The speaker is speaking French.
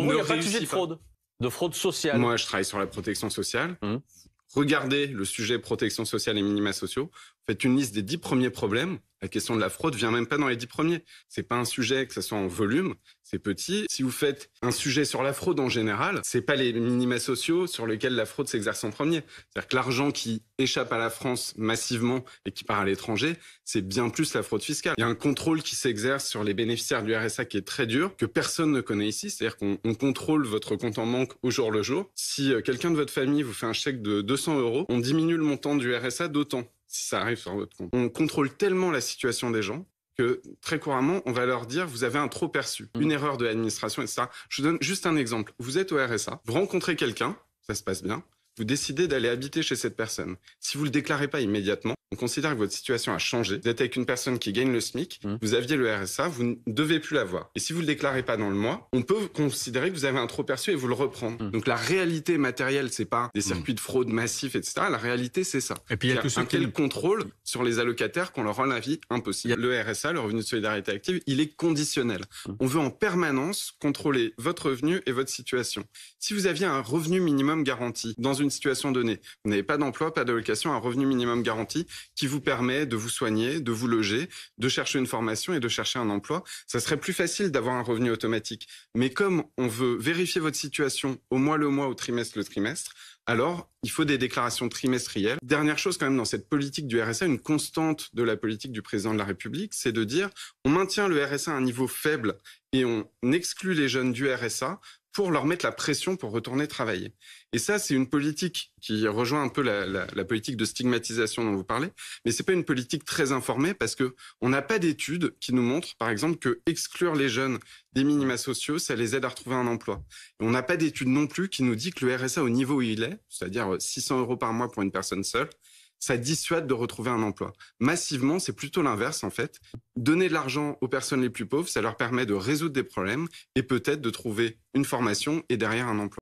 il n'y a pas de sujet fraude, de fraude sociale. Moi, je travaille sur la protection sociale. Mmh. Regardez le sujet protection sociale et minima sociaux. Faites une liste des dix premiers problèmes. La question de la fraude vient même pas dans les dix premiers. C'est pas un sujet que ce soit en volume, c'est petit. Si vous faites un sujet sur la fraude en général, c'est pas les minima sociaux sur lesquels la fraude s'exerce en premier. C'est-à-dire que l'argent qui échappe à la France massivement et qui part à l'étranger, c'est bien plus la fraude fiscale. Il y a un contrôle qui s'exerce sur les bénéficiaires du RSA qui est très dur, que personne ne connaît ici. C'est-à-dire qu'on contrôle votre compte en banque au jour le jour. Si euh, quelqu'un de votre famille vous fait un chèque de 200 euros, on diminue le montant du RSA d'autant ça arrive sur votre compte. On contrôle tellement la situation des gens que très couramment, on va leur dire, vous avez un trop perçu, mm. une erreur de l'administration, etc. Je vous donne juste un exemple. Vous êtes au RSA, vous rencontrez quelqu'un, ça se passe bien vous décidez d'aller habiter chez cette personne. Si vous le déclarez pas immédiatement, on considère que votre situation a changé. Vous êtes avec une personne qui gagne le SMIC, mmh. vous aviez le RSA, vous ne devez plus l'avoir. Et si vous le déclarez pas dans le mois, on peut considérer que vous avez un trop perçu et vous le reprendre. Mmh. Donc la réalité matérielle, c'est pas des mmh. circuits de fraude massifs, etc. La réalité, c'est ça. Et puis il y a tout ce quel contrôle sur les allocataires qu'on leur rend la vie impossible. Le RSA, le revenu de solidarité active, il est conditionnel. On veut en permanence contrôler votre revenu et votre situation. Si vous aviez un revenu minimum garanti dans une une situation donnée. Vous n'avez pas d'emploi, pas d'allocation, un revenu minimum garanti qui vous permet de vous soigner, de vous loger, de chercher une formation et de chercher un emploi. Ça serait plus facile d'avoir un revenu automatique. Mais comme on veut vérifier votre situation au mois le mois, au trimestre le trimestre, alors il faut des déclarations trimestrielles. Dernière chose quand même dans cette politique du RSA, une constante de la politique du président de la République, c'est de dire on maintient le RSA à un niveau faible et on exclut les jeunes du RSA pour leur mettre la pression pour retourner travailler. Et ça, c'est une politique qui rejoint un peu la, politique de stigmatisation dont vous parlez, mais c'est pas une politique très informée parce qu'on n'a pas d'études qui nous montrent, par exemple, que exclure les jeunes des minima sociaux, ça les aide à retrouver un emploi. on n'a pas d'études non plus qui nous dit que le RSA au niveau où il est, c'est-à-dire 600 euros par mois pour une personne seule, ça dissuade de retrouver un emploi. Massivement, c'est plutôt l'inverse en fait. Donner de l'argent aux personnes les plus pauvres, ça leur permet de résoudre des problèmes et peut-être de trouver une formation et derrière un emploi.